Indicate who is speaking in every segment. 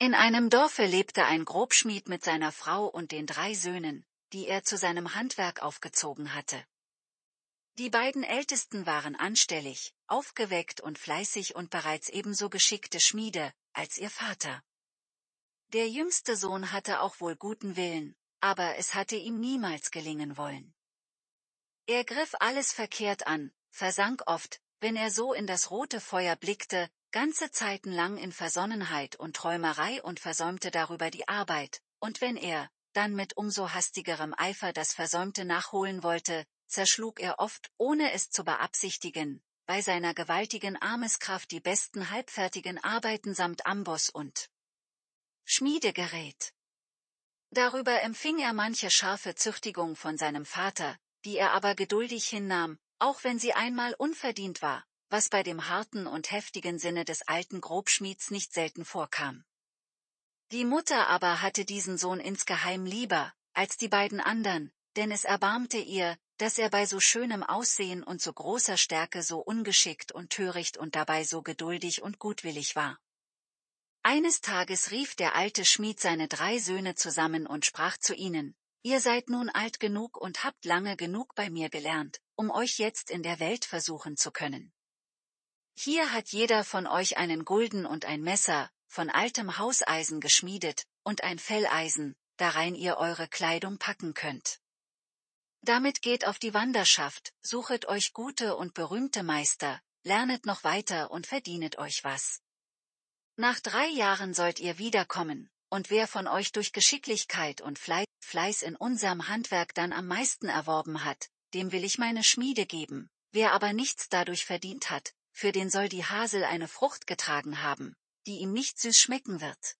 Speaker 1: In einem Dorfe lebte ein Grobschmied mit seiner Frau und den drei Söhnen, die er zu seinem Handwerk aufgezogen hatte. Die beiden Ältesten waren anstellig, aufgeweckt und fleißig und bereits ebenso geschickte Schmiede, als ihr Vater. Der jüngste Sohn hatte auch wohl guten Willen, aber es hatte ihm niemals gelingen wollen. Er griff alles verkehrt an, versank oft, wenn er so in das rote Feuer blickte, ganze Zeiten lang in Versonnenheit und Träumerei und versäumte darüber die Arbeit, und wenn er, dann mit umso hastigerem Eifer das Versäumte nachholen wollte, zerschlug er oft, ohne es zu beabsichtigen, bei seiner gewaltigen Armeskraft die besten halbfertigen Arbeiten samt Amboss und Schmiedegerät. Darüber empfing er manche scharfe Züchtigung von seinem Vater, die er aber geduldig hinnahm, auch wenn sie einmal unverdient war, was bei dem harten und heftigen Sinne des alten Grobschmieds nicht selten vorkam. Die Mutter aber hatte diesen Sohn insgeheim lieber, als die beiden anderen, denn es erbarmte ihr, dass er bei so schönem Aussehen und so großer Stärke so ungeschickt und töricht und dabei so geduldig und gutwillig war. Eines Tages rief der alte Schmied seine drei Söhne zusammen und sprach zu ihnen, Ihr seid nun alt genug und habt lange genug bei mir gelernt, um euch jetzt in der Welt versuchen zu können. Hier hat jeder von euch einen Gulden und ein Messer, von altem Hauseisen geschmiedet, und ein Felleisen, darein ihr eure Kleidung packen könnt. Damit geht auf die Wanderschaft, suchet euch gute und berühmte Meister, lernet noch weiter und verdienet euch was. Nach drei Jahren sollt ihr wiederkommen, und wer von euch durch Geschicklichkeit und Fleiß in unserem Handwerk dann am meisten erworben hat, dem will ich meine Schmiede geben, wer aber nichts dadurch verdient hat, für den soll die Hasel eine Frucht getragen haben, die ihm nicht süß schmecken wird.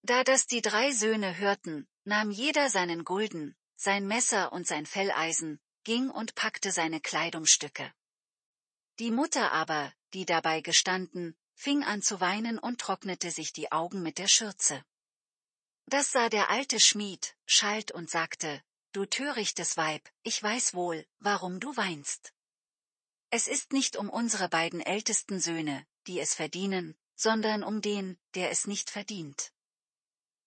Speaker 1: Da das die drei Söhne hörten, nahm jeder seinen Gulden, sein Messer und sein Felleisen, ging und packte seine Kleidungsstücke. Die Mutter aber, die dabei gestanden, fing an zu weinen und trocknete sich die Augen mit der Schürze. Das sah der alte Schmied, schalt und sagte, Du törichtes Weib, ich weiß wohl, warum du weinst. Es ist nicht um unsere beiden ältesten Söhne, die es verdienen, sondern um den, der es nicht verdient.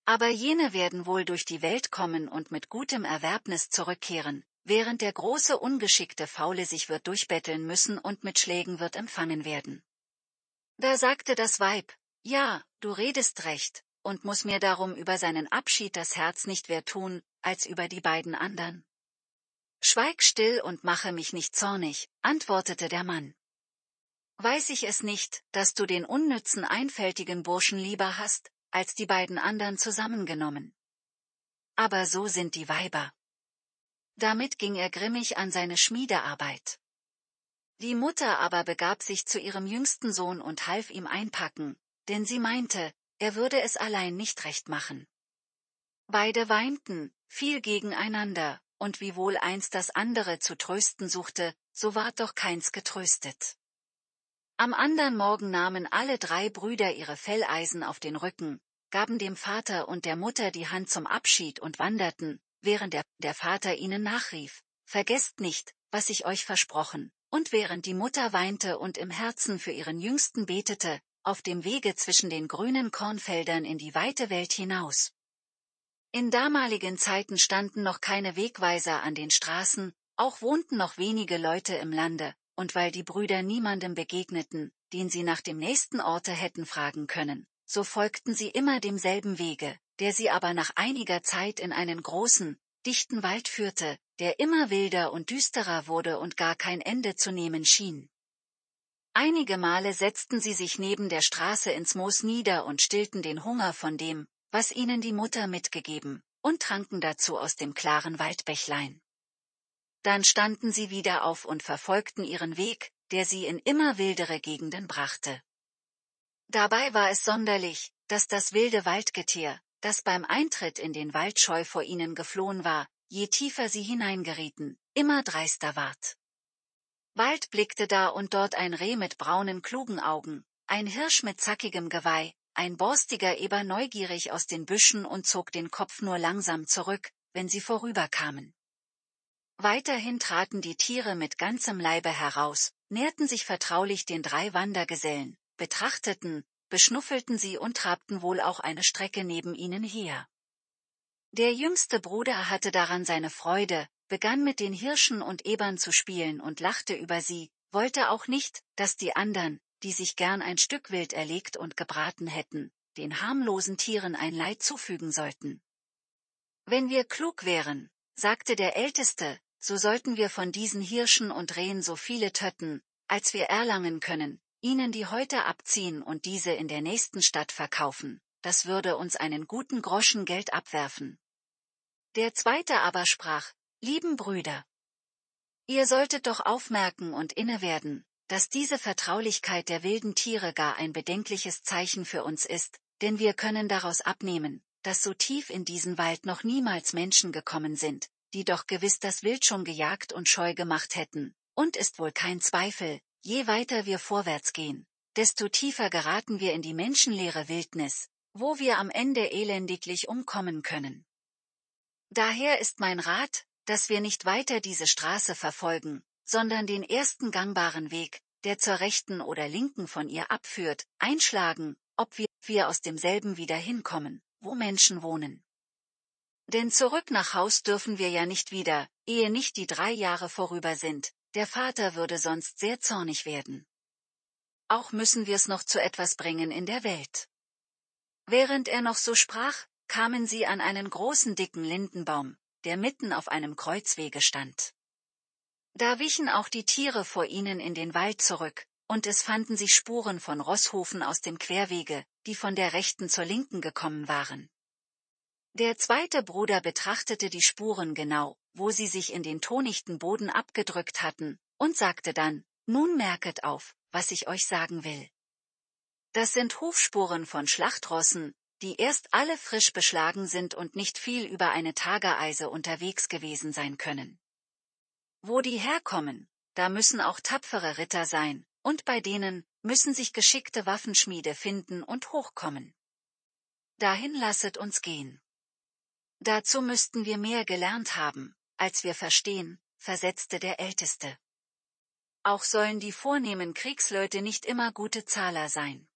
Speaker 1: Aber jene werden wohl durch die Welt kommen und mit gutem Erwerbnis zurückkehren, während der große ungeschickte Faule sich wird durchbetteln müssen und mit Schlägen wird empfangen werden. Da sagte das Weib, ja, du redest recht, und muß mir darum über seinen Abschied das Herz nicht mehr tun, als über die beiden anderen. Schweig still und mache mich nicht zornig, antwortete der Mann. Weiß ich es nicht, dass du den unnützen einfältigen Burschen lieber hast, als die beiden anderen zusammengenommen. Aber so sind die Weiber. Damit ging er grimmig an seine Schmiedearbeit. Die Mutter aber begab sich zu ihrem jüngsten Sohn und half ihm einpacken, denn sie meinte, er würde es allein nicht recht machen. Beide weinten, viel gegeneinander, und wie wohl eins das andere zu trösten suchte, so ward doch keins getröstet. Am andern Morgen nahmen alle drei Brüder ihre Felleisen auf den Rücken, gaben dem Vater und der Mutter die Hand zum Abschied und wanderten, während der, der Vater ihnen nachrief, Vergesst nicht, was ich euch versprochen, und während die Mutter weinte und im Herzen für ihren Jüngsten betete, auf dem Wege zwischen den grünen Kornfeldern in die weite Welt hinaus. In damaligen Zeiten standen noch keine Wegweiser an den Straßen, auch wohnten noch wenige Leute im Lande, und weil die Brüder niemandem begegneten, den sie nach dem nächsten Orte hätten fragen können, so folgten sie immer demselben Wege, der sie aber nach einiger Zeit in einen großen, dichten Wald führte, der immer wilder und düsterer wurde und gar kein Ende zu nehmen schien. Einige Male setzten sie sich neben der Straße ins Moos nieder und stillten den Hunger von dem, was ihnen die Mutter mitgegeben, und tranken dazu aus dem klaren Waldbächlein. Dann standen sie wieder auf und verfolgten ihren Weg, der sie in immer wildere Gegenden brachte. Dabei war es sonderlich, dass das wilde Waldgetier, das beim Eintritt in den Wald scheu vor ihnen geflohen war, je tiefer sie hineingerieten, immer dreister ward. Bald blickte da und dort ein Reh mit braunen klugen Augen, ein Hirsch mit zackigem Geweih, ein borstiger Eber neugierig aus den Büschen und zog den Kopf nur langsam zurück, wenn sie vorüberkamen. Weiterhin traten die Tiere mit ganzem Leibe heraus, näherten sich vertraulich den drei Wandergesellen, betrachteten, beschnuffelten sie und trabten wohl auch eine Strecke neben ihnen her. Der jüngste Bruder hatte daran seine Freude, begann mit den Hirschen und Ebern zu spielen und lachte über sie, wollte auch nicht, dass die anderen, die sich gern ein Stück Wild erlegt und gebraten hätten, den harmlosen Tieren ein Leid zufügen sollten. Wenn wir klug wären, sagte der Älteste, so sollten wir von diesen Hirschen und Rehen so viele Tötten, als wir erlangen können, ihnen die Häute abziehen und diese in der nächsten Stadt verkaufen, das würde uns einen guten Groschen Geld abwerfen. Der zweite aber sprach, lieben Brüder, ihr solltet doch aufmerken und inne werden, dass diese Vertraulichkeit der wilden Tiere gar ein bedenkliches Zeichen für uns ist, denn wir können daraus abnehmen, dass so tief in diesen Wald noch niemals Menschen gekommen sind, die doch gewiss das Wild schon gejagt und scheu gemacht hätten, und ist wohl kein Zweifel, je weiter wir vorwärts gehen, desto tiefer geraten wir in die menschenleere Wildnis, wo wir am Ende elendiglich umkommen können. Daher ist mein Rat, dass wir nicht weiter diese Straße verfolgen, sondern den ersten gangbaren Weg, der zur rechten oder linken von ihr abführt, einschlagen, ob wir, wir aus demselben wieder hinkommen, wo Menschen wohnen. Denn zurück nach Haus dürfen wir ja nicht wieder, ehe nicht die drei Jahre vorüber sind, der Vater würde sonst sehr zornig werden. Auch müssen wir's noch zu etwas bringen in der Welt. Während er noch so sprach, kamen sie an einen großen dicken Lindenbaum, der mitten auf einem Kreuzwege stand. Da wichen auch die Tiere vor ihnen in den Wald zurück, und es fanden sich Spuren von Rosshofen aus dem Querwege, die von der rechten zur linken gekommen waren. Der zweite Bruder betrachtete die Spuren genau, wo sie sich in den tonichten Boden abgedrückt hatten, und sagte dann, nun merket auf, was ich euch sagen will. Das sind Hufspuren von Schlachtrossen, die erst alle frisch beschlagen sind und nicht viel über eine Tageeise unterwegs gewesen sein können. Wo die herkommen, da müssen auch tapfere Ritter sein, und bei denen müssen sich geschickte Waffenschmiede finden und hochkommen. Dahin lasset uns gehen. Dazu müssten wir mehr gelernt haben, als wir verstehen, versetzte der Älteste. Auch sollen die vornehmen Kriegsleute nicht immer gute Zahler sein.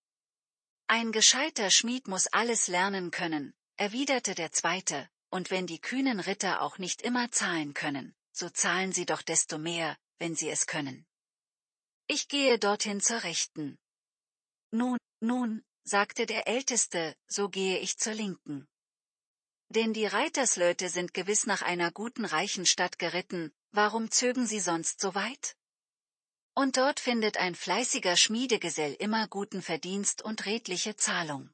Speaker 1: Ein gescheiter Schmied muss alles lernen können, erwiderte der Zweite, und wenn die kühnen Ritter auch nicht immer zahlen können, so zahlen sie doch desto mehr, wenn sie es können. Ich gehe dorthin zur Rechten. Nun, nun, sagte der Älteste, so gehe ich zur Linken. Denn die Reitersleute sind gewiss nach einer guten reichen Stadt geritten, warum zögen sie sonst so weit? Und dort findet ein fleißiger Schmiedegesell immer guten Verdienst und redliche Zahlung.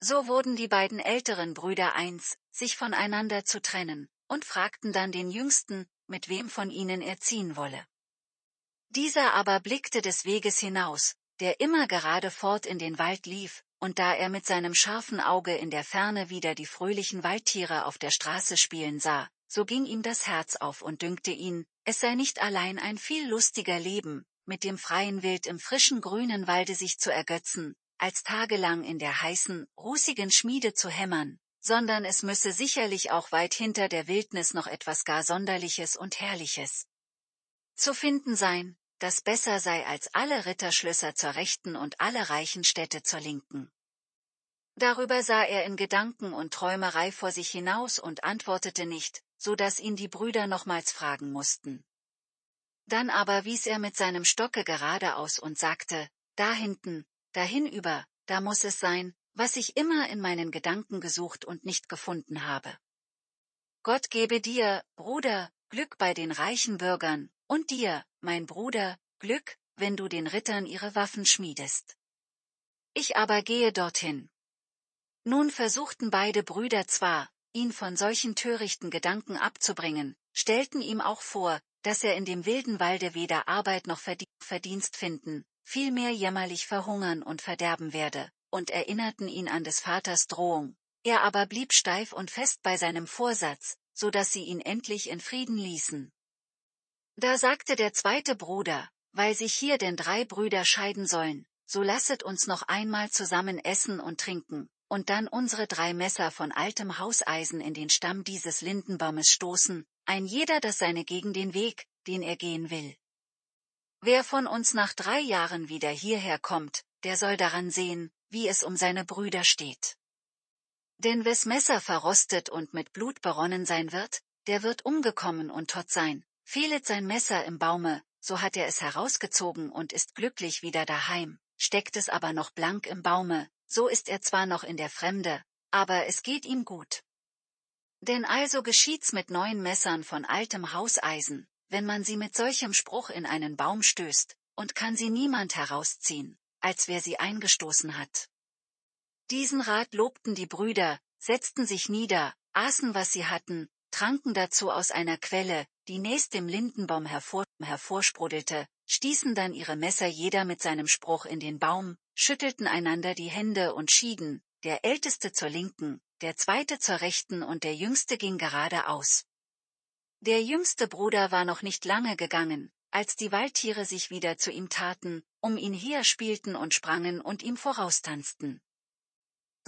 Speaker 1: So wurden die beiden älteren Brüder eins, sich voneinander zu trennen, und fragten dann den Jüngsten, mit wem von ihnen er ziehen wolle. Dieser aber blickte des Weges hinaus, der immer gerade fort in den Wald lief, und da er mit seinem scharfen Auge in der Ferne wieder die fröhlichen Waldtiere auf der Straße spielen sah, so ging ihm das Herz auf und dünkte ihn, es sei nicht allein ein viel lustiger Leben, mit dem freien Wild im frischen grünen Walde sich zu ergötzen, als tagelang in der heißen, rußigen Schmiede zu hämmern, sondern es müsse sicherlich auch weit hinter der Wildnis noch etwas gar Sonderliches und Herrliches zu finden sein, das besser sei als alle Ritterschlösser zur Rechten und alle reichen Städte zur Linken. Darüber sah er in Gedanken und Träumerei vor sich hinaus und antwortete nicht, so dass ihn die Brüder nochmals fragen mussten. Dann aber wies er mit seinem Stocke geradeaus und sagte, da hinten, dahinüber, da muss es sein, was ich immer in meinen Gedanken gesucht und nicht gefunden habe. Gott gebe dir, Bruder, Glück bei den reichen Bürgern, und dir, mein Bruder, Glück, wenn du den Rittern ihre Waffen schmiedest. Ich aber gehe dorthin. Nun versuchten beide Brüder zwar, ihn von solchen törichten Gedanken abzubringen, stellten ihm auch vor, dass er in dem wilden Walde weder Arbeit noch Verdienst finden, vielmehr jämmerlich verhungern und verderben werde, und erinnerten ihn an des Vaters Drohung. Er aber blieb steif und fest bei seinem Vorsatz, so dass sie ihn endlich in Frieden ließen. Da sagte der zweite Bruder, weil sich hier denn drei Brüder scheiden sollen, so lasset uns noch einmal zusammen essen und trinken, und dann unsere drei Messer von altem Hauseisen in den Stamm dieses Lindenbaumes stoßen, ein jeder das seine gegen den Weg, den er gehen will. Wer von uns nach drei Jahren wieder hierher kommt, der soll daran sehen, wie es um seine Brüder steht. Denn wes Messer verrostet und mit Blut beronnen sein wird, der wird umgekommen und tot sein, fehlet sein Messer im Baume, so hat er es herausgezogen und ist glücklich wieder daheim, steckt es aber noch blank im Baume, so ist er zwar noch in der Fremde, aber es geht ihm gut. Denn also geschieht's mit neuen Messern von altem Hauseisen, wenn man sie mit solchem Spruch in einen Baum stößt, und kann sie niemand herausziehen als wer sie eingestoßen hat. Diesen Rat lobten die Brüder, setzten sich nieder, aßen was sie hatten, tranken dazu aus einer Quelle, die nächst dem Lindenbaum hervor, hervorsprudelte, stießen dann ihre Messer jeder mit seinem Spruch in den Baum, schüttelten einander die Hände und schieden, der Älteste zur Linken, der Zweite zur Rechten und der Jüngste ging geradeaus. Der jüngste Bruder war noch nicht lange gegangen, als die Waldtiere sich wieder zu ihm taten, um ihn her spielten und sprangen und ihm voraustanzten.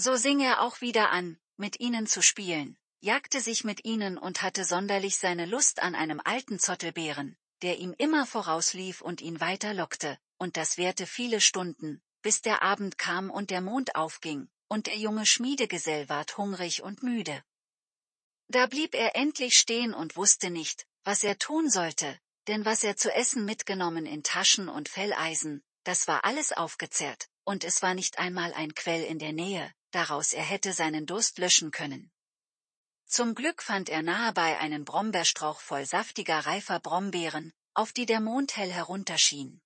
Speaker 1: So sing er auch wieder an, mit ihnen zu spielen, jagte sich mit ihnen und hatte sonderlich seine Lust an einem alten Zottelbären, der ihm immer vorauslief und ihn weiter lockte, und das währte viele Stunden, bis der Abend kam und der Mond aufging, und der junge Schmiedegesell ward hungrig und müde. Da blieb er endlich stehen und wusste nicht, was er tun sollte, denn was er zu essen mitgenommen in Taschen und Felleisen, das war alles aufgezehrt, und es war nicht einmal ein Quell in der Nähe, daraus er hätte seinen Durst löschen können. Zum Glück fand er nahebei einen Brombeerstrauch voll saftiger reifer Brombeeren, auf die der Mond hell herunterschien.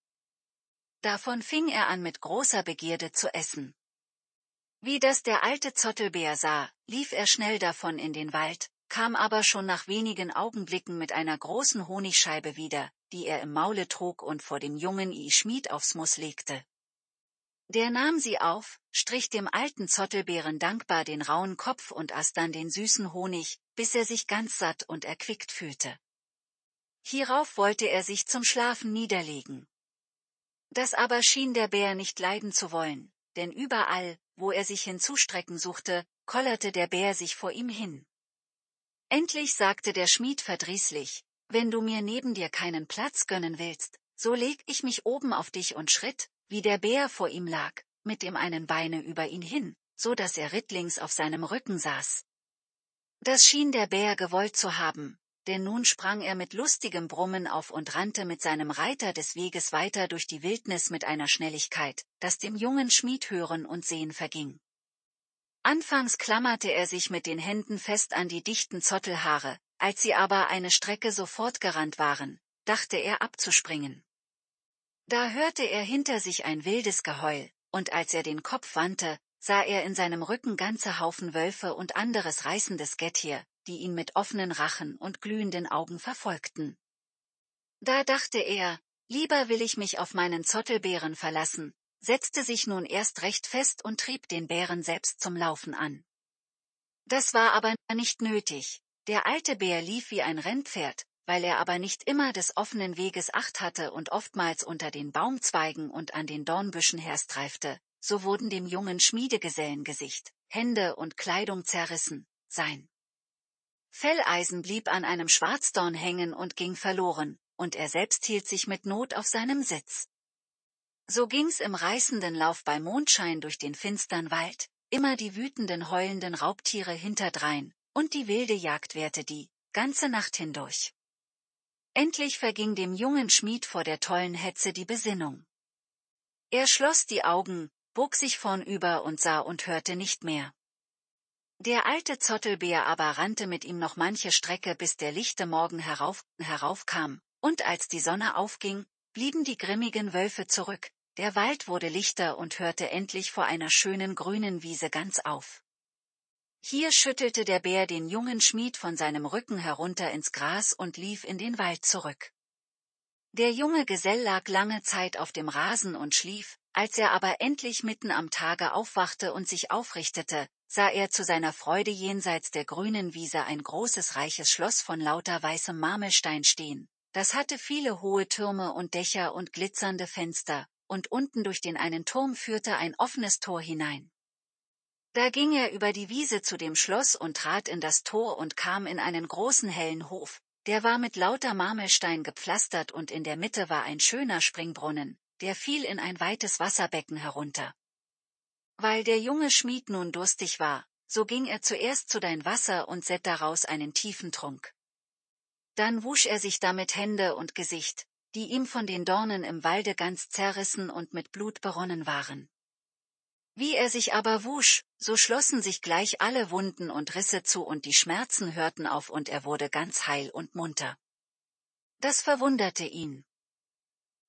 Speaker 1: Davon fing er an mit großer Begierde zu essen. Wie das der alte Zottelbär sah, lief er schnell davon in den Wald, kam aber schon nach wenigen Augenblicken mit einer großen Honigscheibe wieder, die er im Maule trug und vor dem jungen I. Schmid aufs Muss legte. Der nahm sie auf, strich dem alten Zottelbären dankbar den rauen Kopf und aß dann den süßen Honig, bis er sich ganz satt und erquickt fühlte. Hierauf wollte er sich zum Schlafen niederlegen. Das aber schien der Bär nicht leiden zu wollen, denn überall, wo er sich hinzustrecken suchte, kollerte der Bär sich vor ihm hin. Endlich sagte der Schmied verdrießlich, wenn du mir neben dir keinen Platz gönnen willst, so leg ich mich oben auf dich und schritt, wie der Bär vor ihm lag, mit dem einen Beine über ihn hin, so dass er rittlings auf seinem Rücken saß. Das schien der Bär gewollt zu haben, denn nun sprang er mit lustigem Brummen auf und rannte mit seinem Reiter des Weges weiter durch die Wildnis mit einer Schnelligkeit, dass dem jungen Schmied hören und sehen verging. Anfangs klammerte er sich mit den Händen fest an die dichten Zottelhaare, als sie aber eine Strecke sofort gerannt waren, dachte er abzuspringen. Da hörte er hinter sich ein wildes Geheul, und als er den Kopf wandte, sah er in seinem Rücken ganze Haufen Wölfe und anderes reißendes Gettier, die ihn mit offenen Rachen und glühenden Augen verfolgten. Da dachte er, lieber will ich mich auf meinen Zottelbären verlassen, setzte sich nun erst recht fest und trieb den Bären selbst zum Laufen an. Das war aber nicht nötig, der alte Bär lief wie ein Rennpferd, weil er aber nicht immer des offenen Weges Acht hatte und oftmals unter den Baumzweigen und an den Dornbüschen herstreifte, so wurden dem jungen Schmiedegesellen Gesicht, Hände und Kleidung zerrissen, sein Felleisen blieb an einem Schwarzdorn hängen und ging verloren, und er selbst hielt sich mit Not auf seinem Sitz. So ging's im reißenden Lauf bei Mondschein durch den finstern Wald, immer die wütenden heulenden Raubtiere hinterdrein, und die wilde Jagd währte die ganze Nacht hindurch. Endlich verging dem jungen Schmied vor der tollen Hetze die Besinnung. Er schloss die Augen, bog sich vornüber und sah und hörte nicht mehr. Der alte Zottelbär aber rannte mit ihm noch manche Strecke, bis der lichte Morgen herauf, heraufkam, und als die Sonne aufging, blieben die grimmigen Wölfe zurück, der Wald wurde lichter und hörte endlich vor einer schönen grünen Wiese ganz auf. Hier schüttelte der Bär den jungen Schmied von seinem Rücken herunter ins Gras und lief in den Wald zurück. Der junge Gesell lag lange Zeit auf dem Rasen und schlief, als er aber endlich mitten am Tage aufwachte und sich aufrichtete, sah er zu seiner Freude jenseits der grünen Wiese ein großes reiches Schloss von lauter weißem Marmelstein stehen. Das hatte viele hohe Türme und Dächer und glitzernde Fenster, und unten durch den einen Turm führte ein offenes Tor hinein. Da ging er über die Wiese zu dem Schloss und trat in das Tor und kam in einen großen hellen Hof, der war mit lauter Marmelstein gepflastert und in der Mitte war ein schöner Springbrunnen, der fiel in ein weites Wasserbecken herunter. Weil der junge Schmied nun durstig war, so ging er zuerst zu dein Wasser und set daraus einen tiefen Trunk. Dann wusch er sich damit Hände und Gesicht, die ihm von den Dornen im Walde ganz zerrissen und mit Blut beronnen waren. Wie er sich aber wusch, so schlossen sich gleich alle Wunden und Risse zu und die Schmerzen hörten auf und er wurde ganz heil und munter. Das verwunderte ihn.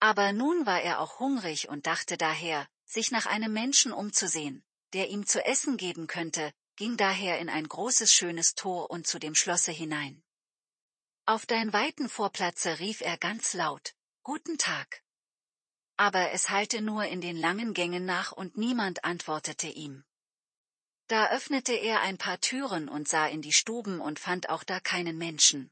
Speaker 1: Aber nun war er auch hungrig und dachte daher, sich nach einem Menschen umzusehen, der ihm zu essen geben könnte, ging daher in ein großes schönes Tor und zu dem Schlosse hinein. Auf dein weiten Vorplatze rief er ganz laut, Guten Tag aber es hallte nur in den langen Gängen nach und niemand antwortete ihm. Da öffnete er ein paar Türen und sah in die Stuben und fand auch da keinen Menschen.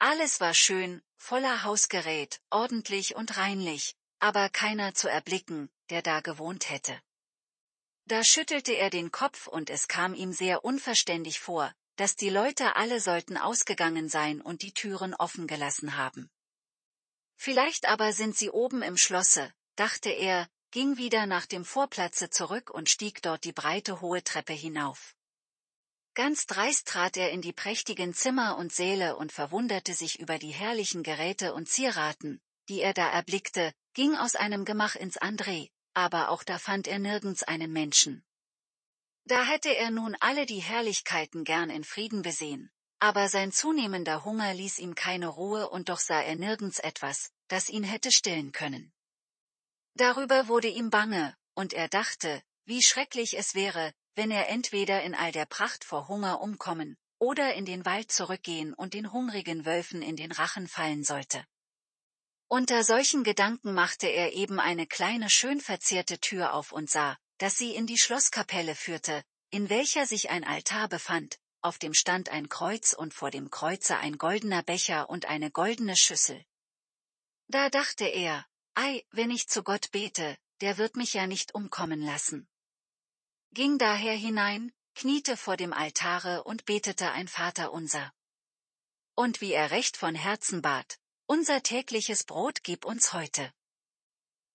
Speaker 1: Alles war schön, voller Hausgerät, ordentlich und reinlich, aber keiner zu erblicken, der da gewohnt hätte. Da schüttelte er den Kopf und es kam ihm sehr unverständlich vor, dass die Leute alle sollten ausgegangen sein und die Türen offen gelassen haben. Vielleicht aber sind sie oben im Schlosse, dachte er, ging wieder nach dem Vorplatze zurück und stieg dort die breite hohe Treppe hinauf. Ganz dreist trat er in die prächtigen Zimmer und Säle und verwunderte sich über die herrlichen Geräte und Zieraten, die er da erblickte, ging aus einem Gemach ins André, aber auch da fand er nirgends einen Menschen. Da hätte er nun alle die Herrlichkeiten gern in Frieden besehen. Aber sein zunehmender Hunger ließ ihm keine Ruhe und doch sah er nirgends etwas, das ihn hätte stillen können. Darüber wurde ihm bange, und er dachte, wie schrecklich es wäre, wenn er entweder in all der Pracht vor Hunger umkommen, oder in den Wald zurückgehen und den hungrigen Wölfen in den Rachen fallen sollte. Unter solchen Gedanken machte er eben eine kleine schön verzierte Tür auf und sah, dass sie in die Schlosskapelle führte, in welcher sich ein Altar befand, auf dem stand ein Kreuz und vor dem Kreuze ein goldener Becher und eine goldene Schüssel. Da dachte er, ei, wenn ich zu Gott bete, der wird mich ja nicht umkommen lassen. Ging daher hinein, kniete vor dem Altare und betete ein Vater unser. Und wie er recht von Herzen bat, unser tägliches Brot gib uns heute.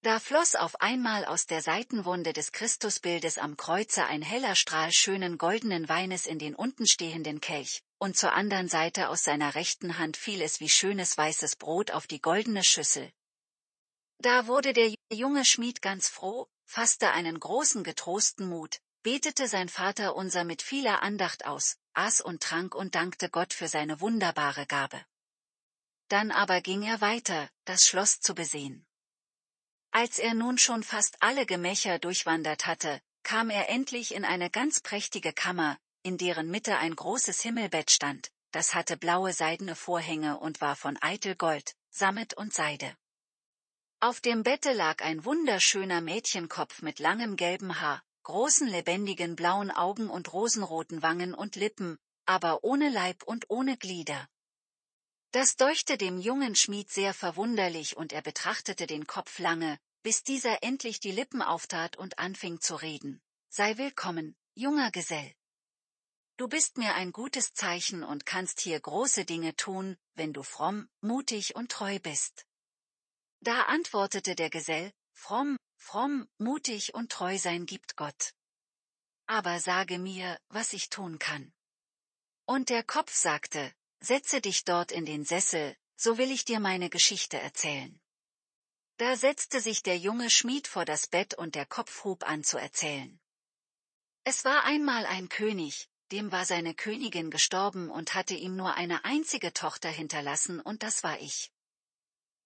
Speaker 1: Da floss auf einmal aus der Seitenwunde des Christusbildes am Kreuze ein heller Strahl schönen goldenen Weines in den untenstehenden Kelch, und zur anderen Seite aus seiner rechten Hand fiel es wie schönes weißes Brot auf die goldene Schüssel. Da wurde der junge Schmied ganz froh, fasste einen großen getrosten Mut, betete sein Vater unser mit vieler Andacht aus, aß und trank und dankte Gott für seine wunderbare Gabe. Dann aber ging er weiter, das Schloss zu besehen. Als er nun schon fast alle Gemächer durchwandert hatte, kam er endlich in eine ganz prächtige Kammer, in deren Mitte ein großes Himmelbett stand, das hatte blaue seidene Vorhänge und war von Eitelgold, Sammet und Seide. Auf dem Bette lag ein wunderschöner Mädchenkopf mit langem gelben Haar, großen lebendigen blauen Augen und rosenroten Wangen und Lippen, aber ohne Leib und ohne Glieder. Das deuchte dem jungen Schmied sehr verwunderlich und er betrachtete den Kopf lange, bis dieser endlich die Lippen auftat und anfing zu reden. Sei willkommen, junger Gesell. Du bist mir ein gutes Zeichen und kannst hier große Dinge tun, wenn du fromm, mutig und treu bist. Da antwortete der Gesell, fromm, fromm, mutig und treu sein gibt Gott. Aber sage mir, was ich tun kann. Und der Kopf sagte, setze dich dort in den Sessel, so will ich dir meine Geschichte erzählen. Da setzte sich der junge Schmied vor das Bett und der Kopf hub an zu erzählen. Es war einmal ein König, dem war seine Königin gestorben und hatte ihm nur eine einzige Tochter hinterlassen und das war ich.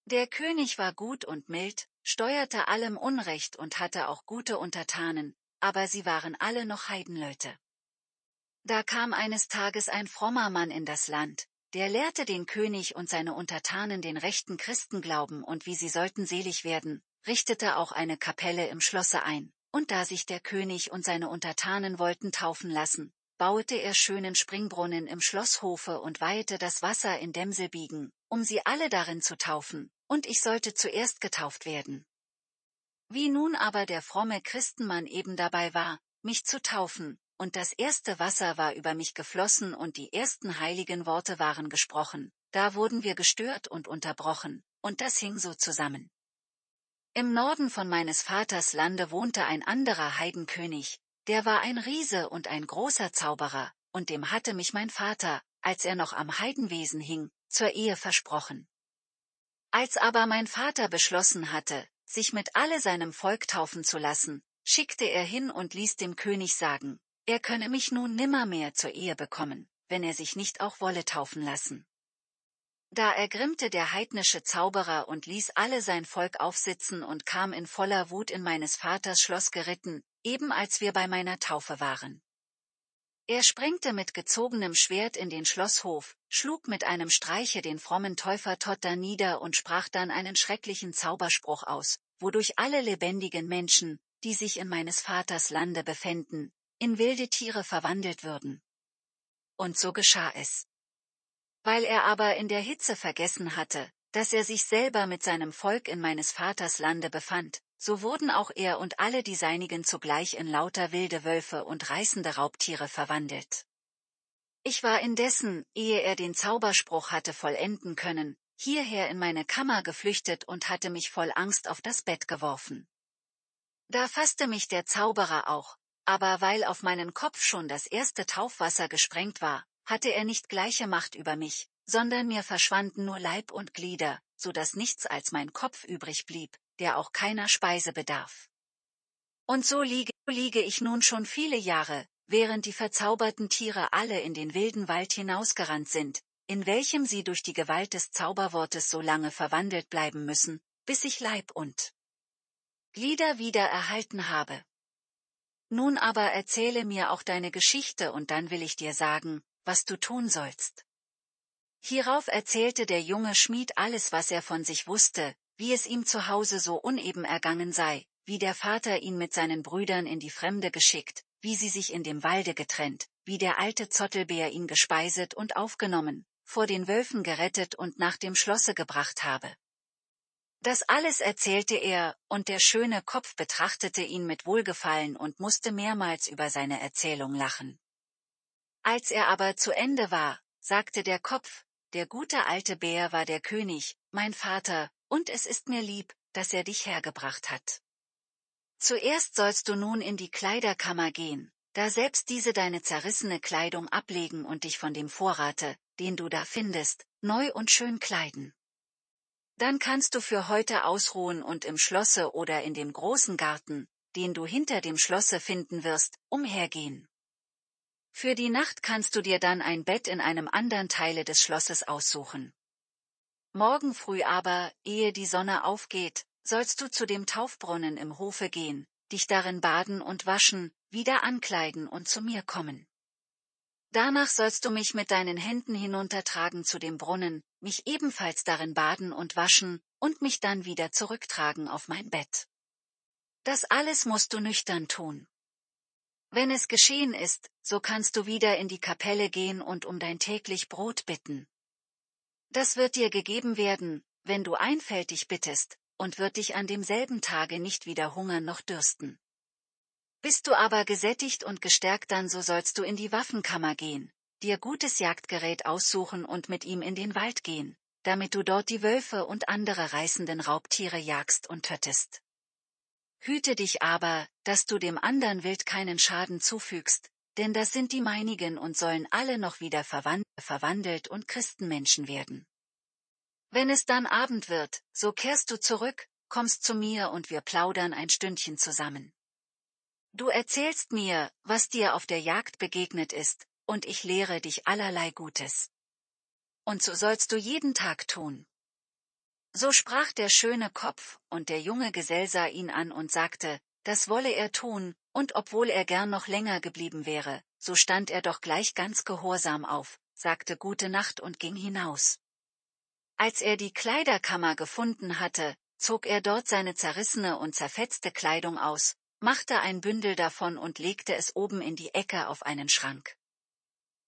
Speaker 1: Der König war gut und mild, steuerte allem Unrecht und hatte auch gute Untertanen, aber sie waren alle noch Heidenleute. Da kam eines Tages ein frommer Mann in das Land, der lehrte den König und seine Untertanen den rechten Christenglauben und wie sie sollten selig werden, richtete auch eine Kapelle im Schlosse ein, und da sich der König und seine Untertanen wollten taufen lassen, baute er schönen Springbrunnen im Schlosshofe und weihete das Wasser in Dämselbiegen, um sie alle darin zu taufen, und ich sollte zuerst getauft werden. Wie nun aber der fromme Christenmann eben dabei war, mich zu taufen, und das erste Wasser war über mich geflossen und die ersten heiligen Worte waren gesprochen, da wurden wir gestört und unterbrochen, und das hing so zusammen. Im Norden von meines Vaters Lande wohnte ein anderer Heidenkönig, der war ein Riese und ein großer Zauberer, und dem hatte mich mein Vater, als er noch am Heidenwesen hing, zur Ehe versprochen. Als aber mein Vater beschlossen hatte, sich mit alle seinem Volk taufen zu lassen, schickte er hin und ließ dem König sagen, er könne mich nun nimmermehr zur Ehe bekommen, wenn er sich nicht auch wolle taufen lassen. Da ergrimmte der heidnische Zauberer und ließ alle sein Volk aufsitzen und kam in voller Wut in meines Vaters Schloss geritten, eben als wir bei meiner Taufe waren. Er sprengte mit gezogenem Schwert in den Schlosshof, schlug mit einem Streiche den frommen Täufer Totter nieder und sprach dann einen schrecklichen Zauberspruch aus, wodurch alle lebendigen Menschen, die sich in meines Vaters Lande befänden, in wilde Tiere verwandelt würden. Und so geschah es. Weil er aber in der Hitze vergessen hatte, dass er sich selber mit seinem Volk in meines Vaters Lande befand, so wurden auch er und alle die Seinigen zugleich in lauter wilde Wölfe und reißende Raubtiere verwandelt. Ich war indessen, ehe er den Zauberspruch hatte vollenden können, hierher in meine Kammer geflüchtet und hatte mich voll Angst auf das Bett geworfen. Da fasste mich der Zauberer auch, aber weil auf meinen Kopf schon das erste Taufwasser gesprengt war, hatte er nicht gleiche Macht über mich, sondern mir verschwanden nur Leib und Glieder, so dass nichts als mein Kopf übrig blieb, der auch keiner Speise bedarf. Und so liege, liege ich nun schon viele Jahre, während die verzauberten Tiere alle in den wilden Wald hinausgerannt sind, in welchem sie durch die Gewalt des Zauberwortes so lange verwandelt bleiben müssen, bis ich Leib und Glieder wieder erhalten habe. Nun aber erzähle mir auch deine Geschichte und dann will ich dir sagen, was du tun sollst. Hierauf erzählte der junge Schmied alles, was er von sich wusste, wie es ihm zu Hause so uneben ergangen sei, wie der Vater ihn mit seinen Brüdern in die Fremde geschickt, wie sie sich in dem Walde getrennt, wie der alte Zottelbär ihn gespeiset und aufgenommen, vor den Wölfen gerettet und nach dem Schlosse gebracht habe, das alles erzählte er, und der schöne Kopf betrachtete ihn mit Wohlgefallen und musste mehrmals über seine Erzählung lachen. Als er aber zu Ende war, sagte der Kopf, der gute alte Bär war der König, mein Vater, und es ist mir lieb, dass er dich hergebracht hat. Zuerst sollst du nun in die Kleiderkammer gehen, da selbst diese deine zerrissene Kleidung ablegen und dich von dem Vorrate, den du da findest, neu und schön kleiden. Dann kannst du für heute ausruhen und im Schlosse oder in dem großen Garten, den du hinter dem Schlosse finden wirst, umhergehen. Für die Nacht kannst du dir dann ein Bett in einem anderen Teile des Schlosses aussuchen. Morgen früh aber, ehe die Sonne aufgeht, sollst du zu dem Taufbrunnen im Hofe gehen, dich darin baden und waschen, wieder ankleiden und zu mir kommen. Danach sollst du mich mit deinen Händen hinuntertragen zu dem Brunnen, mich ebenfalls darin baden und waschen und mich dann wieder zurücktragen auf mein Bett. Das alles musst du nüchtern tun. Wenn es geschehen ist, so kannst du wieder in die Kapelle gehen und um dein täglich Brot bitten. Das wird dir gegeben werden, wenn du einfältig bittest, und wird dich an demselben Tage nicht wieder hungern noch dürsten. Bist du aber gesättigt und gestärkt dann so sollst du in die Waffenkammer gehen, dir gutes Jagdgerät aussuchen und mit ihm in den Wald gehen, damit du dort die Wölfe und andere reißenden Raubtiere jagst und töttest. Hüte dich aber, dass du dem anderen Wild keinen Schaden zufügst, denn das sind die meinigen und sollen alle noch wieder verwand verwandelt und Christenmenschen werden. Wenn es dann Abend wird, so kehrst du zurück, kommst zu mir und wir plaudern ein Stündchen zusammen. Du erzählst mir, was dir auf der Jagd begegnet ist, und ich lehre dich allerlei Gutes. Und so sollst du jeden Tag tun. So sprach der schöne Kopf, und der junge Gesell sah ihn an und sagte, das wolle er tun, und obwohl er gern noch länger geblieben wäre, so stand er doch gleich ganz gehorsam auf, sagte gute Nacht und ging hinaus. Als er die Kleiderkammer gefunden hatte, zog er dort seine zerrissene und zerfetzte Kleidung aus, machte ein Bündel davon und legte es oben in die Ecke auf einen Schrank.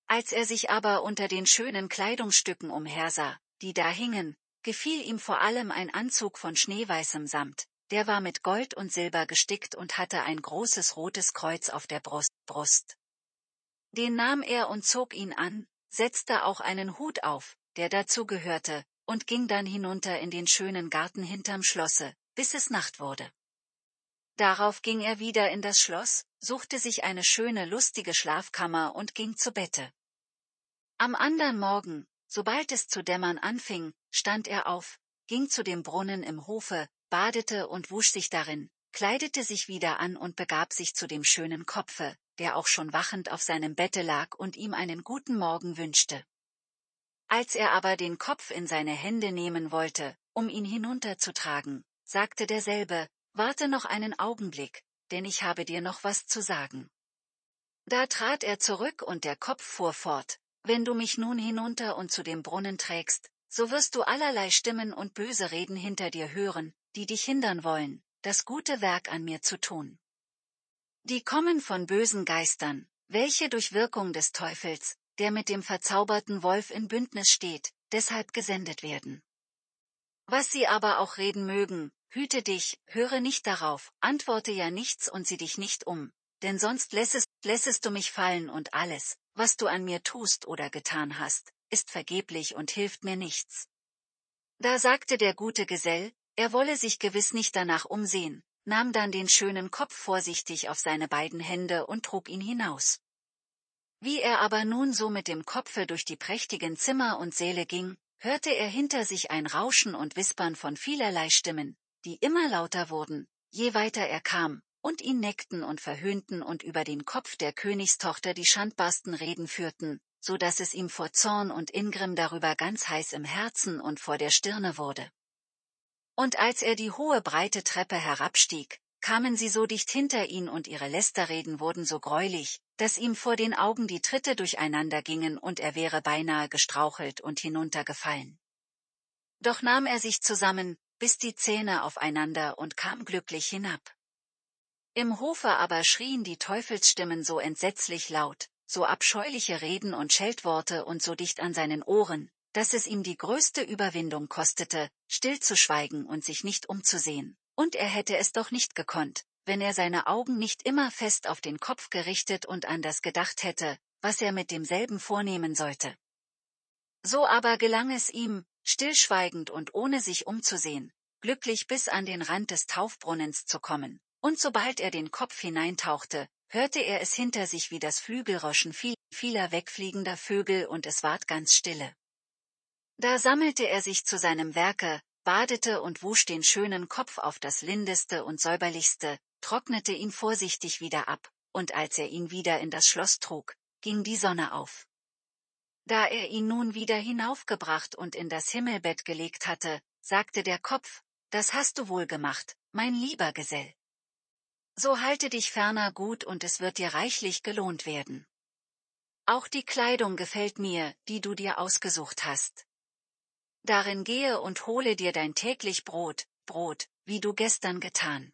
Speaker 1: Als er sich aber unter den schönen Kleidungsstücken umhersah, die da hingen, gefiel ihm vor allem ein Anzug von schneeweißem Samt, der war mit Gold und Silber gestickt und hatte ein großes rotes Kreuz auf der Brust. Brust. Den nahm er und zog ihn an, setzte auch einen Hut auf, der dazu gehörte, und ging dann hinunter in den schönen Garten hinterm Schlosse, bis es Nacht wurde. Darauf ging er wieder in das Schloss, suchte sich eine schöne lustige Schlafkammer und ging zu Bette. Am andern Morgen, sobald es zu dämmern anfing, stand er auf, ging zu dem Brunnen im Hofe, badete und wusch sich darin, kleidete sich wieder an und begab sich zu dem schönen Kopfe, der auch schon wachend auf seinem Bette lag und ihm einen guten Morgen wünschte. Als er aber den Kopf in seine Hände nehmen wollte, um ihn hinunterzutragen, sagte derselbe, Warte noch einen Augenblick, denn ich habe dir noch was zu sagen. Da trat er zurück und der Kopf fuhr fort, wenn du mich nun hinunter und zu dem Brunnen trägst, so wirst du allerlei Stimmen und böse Reden hinter dir hören, die dich hindern wollen, das gute Werk an mir zu tun. Die kommen von bösen Geistern, welche durch Wirkung des Teufels, der mit dem verzauberten Wolf in Bündnis steht, deshalb gesendet werden. Was sie aber auch reden mögen, Hüte dich, höre nicht darauf, antworte ja nichts und sieh dich nicht um, denn sonst lässest, lässest du mich fallen und alles, was du an mir tust oder getan hast, ist vergeblich und hilft mir nichts. Da sagte der gute Gesell, er wolle sich gewiss nicht danach umsehen, nahm dann den schönen Kopf vorsichtig auf seine beiden Hände und trug ihn hinaus. Wie er aber nun so mit dem Kopfe durch die prächtigen Zimmer und Säle ging, hörte er hinter sich ein Rauschen und Wispern von vielerlei Stimmen, die immer lauter wurden, je weiter er kam, und ihn neckten und verhöhnten und über den Kopf der Königstochter die schandbarsten Reden führten, so dass es ihm vor Zorn und Ingrim darüber ganz heiß im Herzen und vor der Stirne wurde. Und als er die hohe breite Treppe herabstieg, kamen sie so dicht hinter ihn und ihre Lästerreden wurden so greulich, dass ihm vor den Augen die Tritte durcheinander gingen und er wäre beinahe gestrauchelt und hinuntergefallen. Doch nahm er sich zusammen, biss die Zähne aufeinander und kam glücklich hinab. Im Hofe aber schrien die Teufelsstimmen so entsetzlich laut, so abscheuliche Reden und Scheltworte und so dicht an seinen Ohren, dass es ihm die größte Überwindung kostete, stillzuschweigen und sich nicht umzusehen, und er hätte es doch nicht gekonnt, wenn er seine Augen nicht immer fest auf den Kopf gerichtet und an das gedacht hätte, was er mit demselben vornehmen sollte. So aber gelang es ihm, stillschweigend und ohne sich umzusehen, glücklich bis an den Rand des Taufbrunnens zu kommen, und sobald er den Kopf hineintauchte, hörte er es hinter sich wie das Flügelroschen viel, vieler wegfliegender Vögel und es ward ganz stille. Da sammelte er sich zu seinem Werke, badete und wusch den schönen Kopf auf das lindeste und säuberlichste, trocknete ihn vorsichtig wieder ab, und als er ihn wieder in das Schloss trug, ging die Sonne auf. Da er ihn nun wieder hinaufgebracht und in das Himmelbett gelegt hatte, sagte der Kopf, das hast du wohl gemacht, mein lieber Gesell. So halte dich ferner gut und es wird dir reichlich gelohnt werden. Auch die Kleidung gefällt mir, die du dir ausgesucht hast. Darin gehe und hole dir dein täglich Brot, Brot, wie du gestern getan.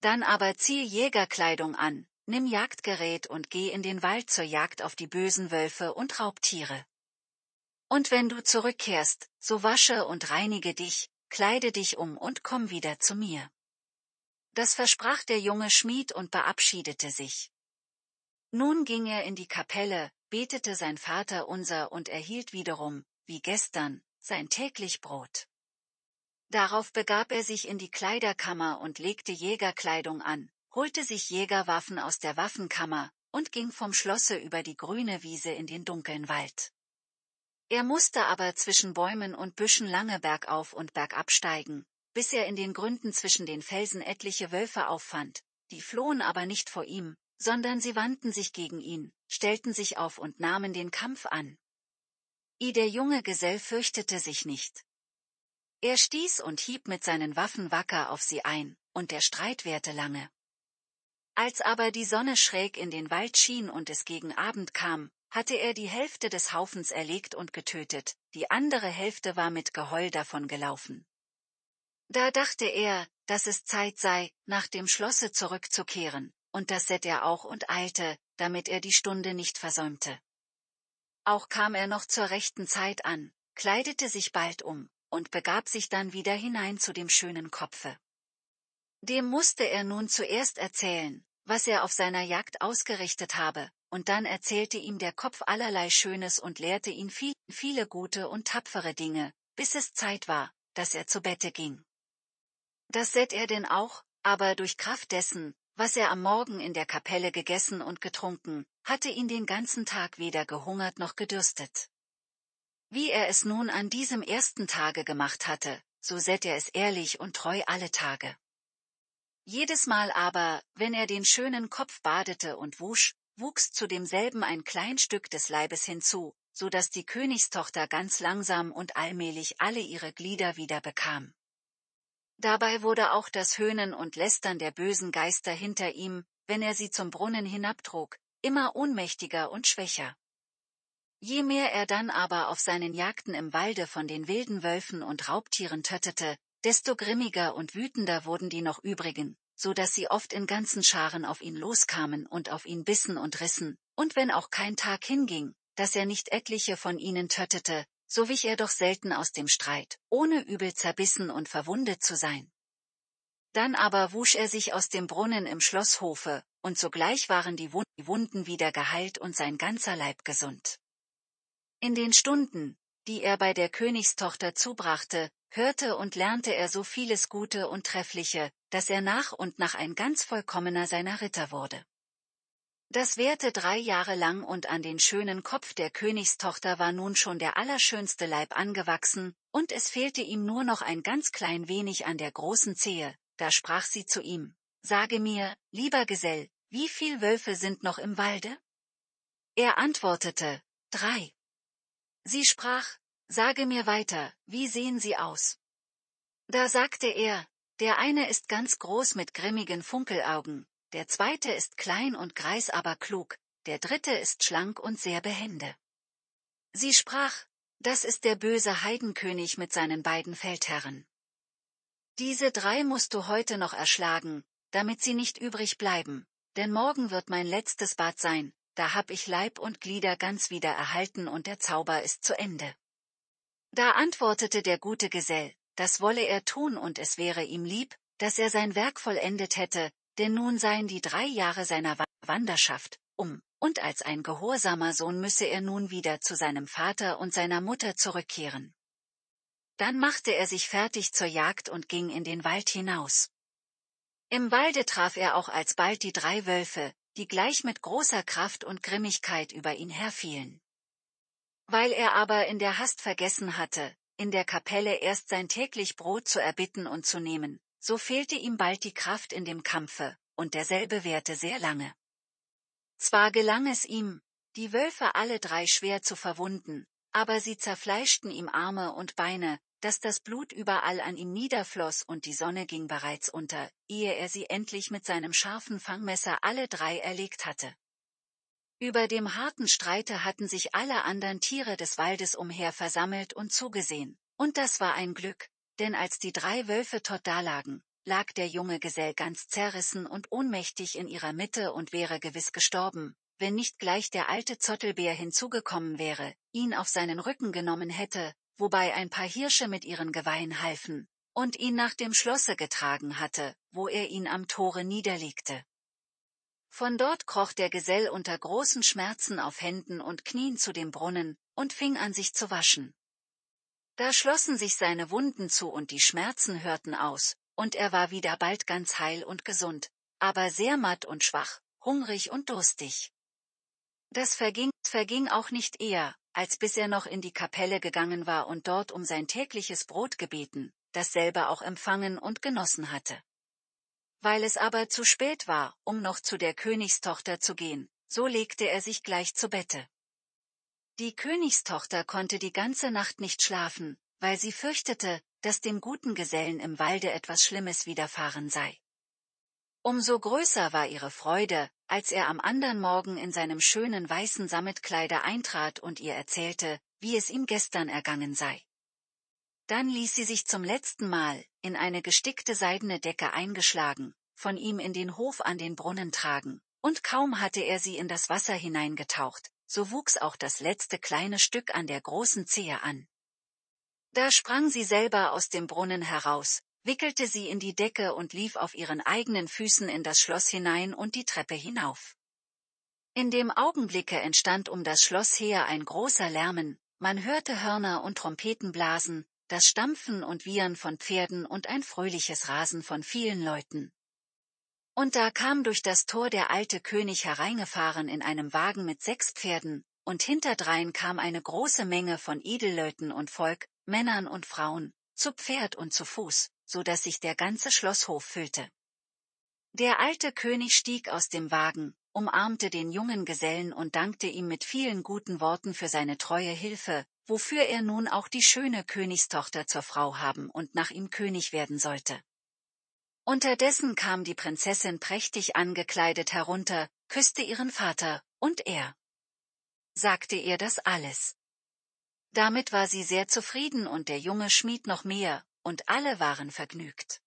Speaker 1: Dann aber ziehe Jägerkleidung an, Nimm Jagdgerät und geh in den Wald zur Jagd auf die bösen Wölfe und Raubtiere. Und wenn du zurückkehrst, so wasche und reinige dich, kleide dich um und komm wieder zu mir. Das versprach der junge Schmied und beabschiedete sich. Nun ging er in die Kapelle, betete sein Vater unser und erhielt wiederum, wie gestern, sein täglich Brot. Darauf begab er sich in die Kleiderkammer und legte Jägerkleidung an, holte sich Jägerwaffen aus der Waffenkammer und ging vom Schlosse über die grüne Wiese in den dunklen Wald. Er musste aber zwischen Bäumen und Büschen lange bergauf und bergab steigen, bis er in den Gründen zwischen den Felsen etliche Wölfe auffand, die flohen aber nicht vor ihm, sondern sie wandten sich gegen ihn, stellten sich auf und nahmen den Kampf an. I der junge Gesell fürchtete sich nicht. Er stieß und hieb mit seinen Waffen wacker auf sie ein, und der Streit währte lange. Als aber die Sonne schräg in den Wald schien und es gegen Abend kam, hatte er die Hälfte des Haufens erlegt und getötet, die andere Hälfte war mit Geheul davon gelaufen. Da dachte er, dass es Zeit sei, nach dem Schlosse zurückzukehren, und das sät er auch und eilte, damit er die Stunde nicht versäumte. Auch kam er noch zur rechten Zeit an, kleidete sich bald um, und begab sich dann wieder hinein zu dem schönen Kopfe. Dem musste er nun zuerst erzählen, was er auf seiner Jagd ausgerichtet habe, und dann erzählte ihm der Kopf allerlei Schönes und lehrte ihn viel, viele gute und tapfere Dinge, bis es Zeit war, dass er zu Bette ging. Das sät er denn auch, aber durch Kraft dessen, was er am Morgen in der Kapelle gegessen und getrunken, hatte ihn den ganzen Tag weder gehungert noch gedürstet. Wie er es nun an diesem ersten Tage gemacht hatte, so sät er es ehrlich und treu alle Tage. Jedes Mal aber, wenn er den schönen Kopf badete und wusch, wuchs zu demselben ein klein Stück des Leibes hinzu, so dass die Königstochter ganz langsam und allmählich alle ihre Glieder wieder bekam. Dabei wurde auch das Höhnen und Lästern der bösen Geister hinter ihm, wenn er sie zum Brunnen hinabtrug, immer ohnmächtiger und schwächer. Je mehr er dann aber auf seinen Jagden im Walde von den wilden Wölfen und Raubtieren tötete, desto grimmiger und wütender wurden die noch übrigen, so dass sie oft in ganzen Scharen auf ihn loskamen und auf ihn bissen und rissen, und wenn auch kein Tag hinging, dass er nicht etliche von ihnen tötete, so wich er doch selten aus dem Streit, ohne übel zerbissen und verwundet zu sein. Dann aber wusch er sich aus dem Brunnen im Schlosshofe, und sogleich waren die Wunden wieder geheilt und sein ganzer Leib gesund. In den Stunden, die er bei der Königstochter zubrachte, hörte und lernte er so vieles Gute und Treffliche, dass er nach und nach ein ganz vollkommener seiner Ritter wurde. Das währte drei Jahre lang und an den schönen Kopf der Königstochter war nun schon der allerschönste Leib angewachsen, und es fehlte ihm nur noch ein ganz klein wenig an der großen Zehe, da sprach sie zu ihm, Sage mir, lieber Gesell, wie viel Wölfe sind noch im Walde? Er antwortete, drei. Sie sprach, Sage mir weiter, wie sehen sie aus? Da sagte er, der eine ist ganz groß mit grimmigen Funkelaugen, der zweite ist klein und greis aber klug, der dritte ist schlank und sehr behende. Sie sprach, das ist der böse Heidenkönig mit seinen beiden Feldherren. Diese drei musst du heute noch erschlagen, damit sie nicht übrig bleiben, denn morgen wird mein letztes Bad sein, da hab ich Leib und Glieder ganz wieder erhalten und der Zauber ist zu Ende. Da antwortete der gute Gesell, das wolle er tun und es wäre ihm lieb, dass er sein Werk vollendet hätte, denn nun seien die drei Jahre seiner Wanderschaft um, und als ein gehorsamer Sohn müsse er nun wieder zu seinem Vater und seiner Mutter zurückkehren. Dann machte er sich fertig zur Jagd und ging in den Wald hinaus. Im Walde traf er auch alsbald die drei Wölfe, die gleich mit großer Kraft und Grimmigkeit über ihn herfielen. Weil er aber in der Hast vergessen hatte, in der Kapelle erst sein täglich Brot zu erbitten und zu nehmen, so fehlte ihm bald die Kraft in dem Kampfe, und derselbe währte sehr lange. Zwar gelang es ihm, die Wölfe alle drei schwer zu verwunden, aber sie zerfleischten ihm Arme und Beine, dass das Blut überall an ihm niederfloss und die Sonne ging bereits unter, ehe er sie endlich mit seinem scharfen Fangmesser alle drei erlegt hatte. Über dem harten Streite hatten sich alle anderen Tiere des Waldes umher versammelt und zugesehen. Und das war ein Glück, denn als die drei Wölfe tot dalagen, lag der junge Gesell ganz zerrissen und ohnmächtig in ihrer Mitte und wäre gewiss gestorben, wenn nicht gleich der alte Zottelbär hinzugekommen wäre, ihn auf seinen Rücken genommen hätte, wobei ein paar Hirsche mit ihren Geweihen halfen, und ihn nach dem Schlosse getragen hatte, wo er ihn am Tore niederlegte. Von dort kroch der Gesell unter großen Schmerzen auf Händen und Knien zu dem Brunnen, und fing an sich zu waschen. Da schlossen sich seine Wunden zu und die Schmerzen hörten aus, und er war wieder bald ganz heil und gesund, aber sehr matt und schwach, hungrig und durstig. Das verging, verging auch nicht eher, als bis er noch in die Kapelle gegangen war und dort um sein tägliches Brot gebeten, dasselbe auch empfangen und genossen hatte. Weil es aber zu spät war, um noch zu der Königstochter zu gehen, so legte er sich gleich zu Bette. Die Königstochter konnte die ganze Nacht nicht schlafen, weil sie fürchtete, dass dem guten Gesellen im Walde etwas Schlimmes widerfahren sei. Umso größer war ihre Freude, als er am andern Morgen in seinem schönen weißen Sammetkleide eintrat und ihr erzählte, wie es ihm gestern ergangen sei. Dann ließ sie sich zum letzten Mal, in eine gestickte seidene Decke eingeschlagen, von ihm in den Hof an den Brunnen tragen, und kaum hatte er sie in das Wasser hineingetaucht, so wuchs auch das letzte kleine Stück an der großen Zehe an. Da sprang sie selber aus dem Brunnen heraus, wickelte sie in die Decke und lief auf ihren eigenen Füßen in das Schloss hinein und die Treppe hinauf. In dem Augenblicke entstand um das Schloss her ein großer Lärmen, man hörte Hörner und Trompeten blasen, das Stampfen und Wiehern von Pferden und ein fröhliches Rasen von vielen Leuten. Und da kam durch das Tor der alte König hereingefahren in einem Wagen mit sechs Pferden, und hinterdrein kam eine große Menge von Edelleuten und Volk, Männern und Frauen, zu Pferd und zu Fuß, so dass sich der ganze Schlosshof füllte. Der alte König stieg aus dem Wagen, umarmte den jungen Gesellen und dankte ihm mit vielen guten Worten für seine treue Hilfe, wofür er nun auch die schöne Königstochter zur Frau haben und nach ihm König werden sollte. Unterdessen kam die Prinzessin prächtig angekleidet herunter, küsste ihren Vater, und er sagte ihr das alles. Damit war sie sehr zufrieden und der Junge schmied noch mehr, und alle waren vergnügt.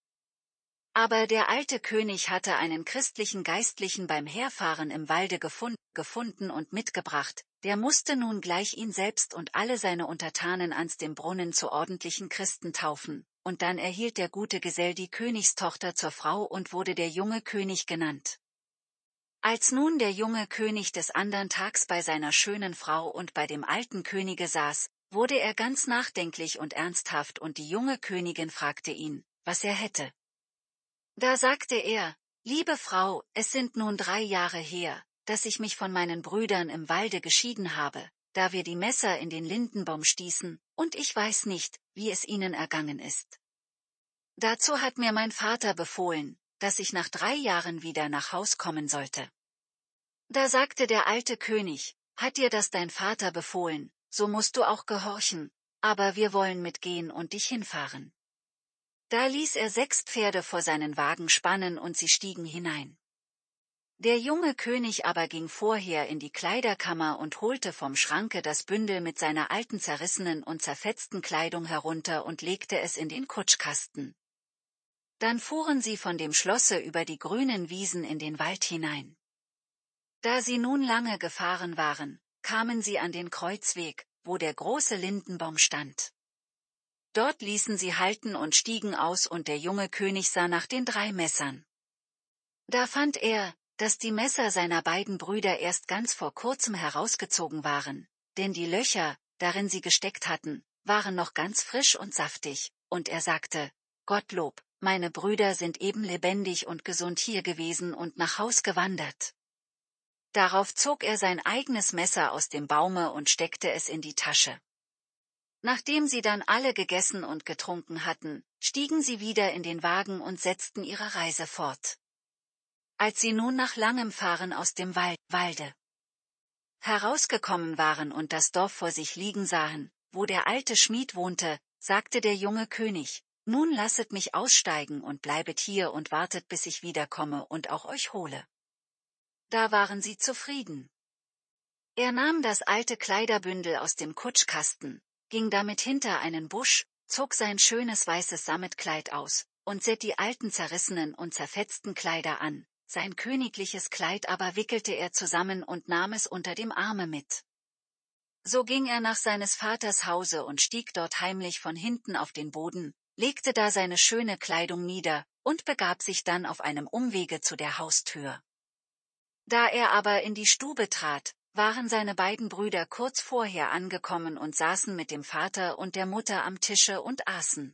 Speaker 1: Aber der alte König hatte einen christlichen Geistlichen beim Herfahren im Walde gefunden, gefunden und mitgebracht, der musste nun gleich ihn selbst und alle seine Untertanen ans dem Brunnen zu ordentlichen Christen taufen, und dann erhielt der gute Gesell die Königstochter zur Frau und wurde der junge König genannt. Als nun der junge König des andern Tags bei seiner schönen Frau und bei dem alten Könige saß, wurde er ganz nachdenklich und ernsthaft und die junge Königin fragte ihn, was er hätte. Da sagte er, liebe Frau, es sind nun drei Jahre her, dass ich mich von meinen Brüdern im Walde geschieden habe, da wir die Messer in den Lindenbaum stießen, und ich weiß nicht, wie es ihnen ergangen ist. Dazu hat mir mein Vater befohlen, dass ich nach drei Jahren wieder nach Haus kommen sollte. Da sagte der alte König, hat dir das dein Vater befohlen, so musst du auch gehorchen, aber wir wollen mitgehen und dich hinfahren. Da ließ er sechs Pferde vor seinen Wagen spannen und sie stiegen hinein. Der junge König aber ging vorher in die Kleiderkammer und holte vom Schranke das Bündel mit seiner alten zerrissenen und zerfetzten Kleidung herunter und legte es in den Kutschkasten. Dann fuhren sie von dem Schlosse über die grünen Wiesen in den Wald hinein. Da sie nun lange gefahren waren, kamen sie an den Kreuzweg, wo der große Lindenbaum stand. Dort ließen sie halten und stiegen aus und der junge König sah nach den drei Messern. Da fand er, dass die Messer seiner beiden Brüder erst ganz vor kurzem herausgezogen waren, denn die Löcher, darin sie gesteckt hatten, waren noch ganz frisch und saftig, und er sagte, Gottlob, meine Brüder sind eben lebendig und gesund hier gewesen und nach Haus gewandert. Darauf zog er sein eigenes Messer aus dem Baume und steckte es in die Tasche. Nachdem sie dann alle gegessen und getrunken hatten, stiegen sie wieder in den Wagen und setzten ihre Reise fort. Als sie nun nach langem Fahren aus dem Wald, Walde herausgekommen waren und das Dorf vor sich liegen sahen, wo der alte Schmied wohnte, sagte der junge König, nun lasset mich aussteigen und bleibet hier und wartet bis ich wiederkomme und auch euch hole. Da waren sie zufrieden. Er nahm das alte Kleiderbündel aus dem Kutschkasten, ging damit hinter einen Busch, zog sein schönes weißes Sammetkleid aus, und set die alten zerrissenen und zerfetzten Kleider an, sein königliches Kleid aber wickelte er zusammen und nahm es unter dem Arme mit. So ging er nach seines Vaters Hause und stieg dort heimlich von hinten auf den Boden, legte da seine schöne Kleidung nieder, und begab sich dann auf einem Umwege zu der Haustür. Da er aber in die Stube trat, waren seine beiden Brüder kurz vorher angekommen und saßen mit dem Vater und der Mutter am Tische und aßen.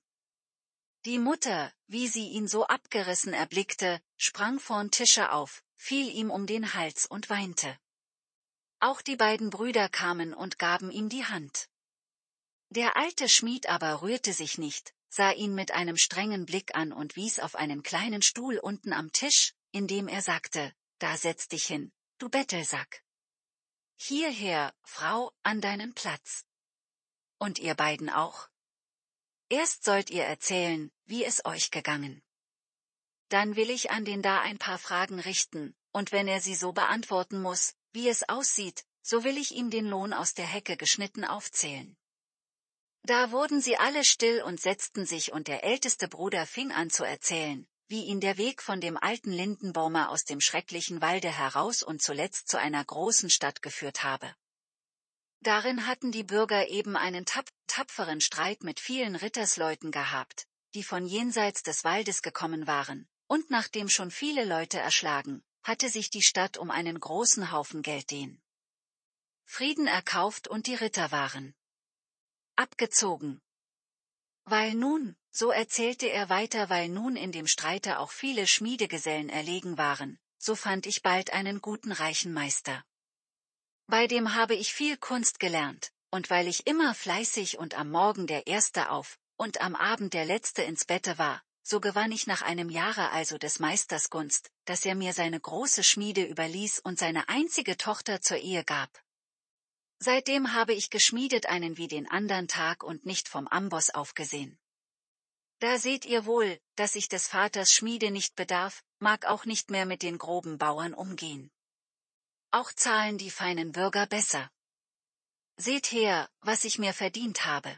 Speaker 1: Die Mutter, wie sie ihn so abgerissen erblickte, sprang vorn Tische auf, fiel ihm um den Hals und weinte. Auch die beiden Brüder kamen und gaben ihm die Hand. Der alte Schmied aber rührte sich nicht, sah ihn mit einem strengen Blick an und wies auf einen kleinen Stuhl unten am Tisch, indem er sagte, da setz dich hin, du Bettelsack. Hierher, Frau, an deinen Platz. Und ihr beiden auch, Erst sollt ihr erzählen, wie es euch gegangen. Dann will ich an den da ein paar Fragen richten, und wenn er sie so beantworten muss, wie es aussieht, so will ich ihm den Lohn aus der Hecke geschnitten aufzählen. Da wurden sie alle still und setzten sich und der älteste Bruder fing an zu erzählen, wie ihn der Weg von dem alten Lindenbaumer aus dem schrecklichen Walde heraus und zuletzt zu einer großen Stadt geführt habe. Darin hatten die Bürger eben einen tap tapferen Streit mit vielen Rittersleuten gehabt, die von jenseits des Waldes gekommen waren, und nachdem schon viele Leute erschlagen, hatte sich die Stadt um einen großen Haufen Geld den Frieden erkauft und die Ritter waren abgezogen. Weil nun, so erzählte er weiter, weil nun in dem Streite auch viele Schmiedegesellen erlegen waren, so fand ich bald einen guten reichen Meister, bei dem habe ich viel Kunst gelernt, und weil ich immer fleißig und am Morgen der Erste auf und am Abend der Letzte ins Bette war, so gewann ich nach einem Jahre also des Meisters Gunst, dass er mir seine große Schmiede überließ und seine einzige Tochter zur Ehe gab. Seitdem habe ich geschmiedet einen wie den andern Tag und nicht vom Amboss aufgesehen. Da seht ihr wohl, dass ich des Vaters Schmiede nicht bedarf, mag auch nicht mehr mit den groben Bauern umgehen. Auch zahlen die feinen Bürger besser. Seht her, was ich mir verdient habe.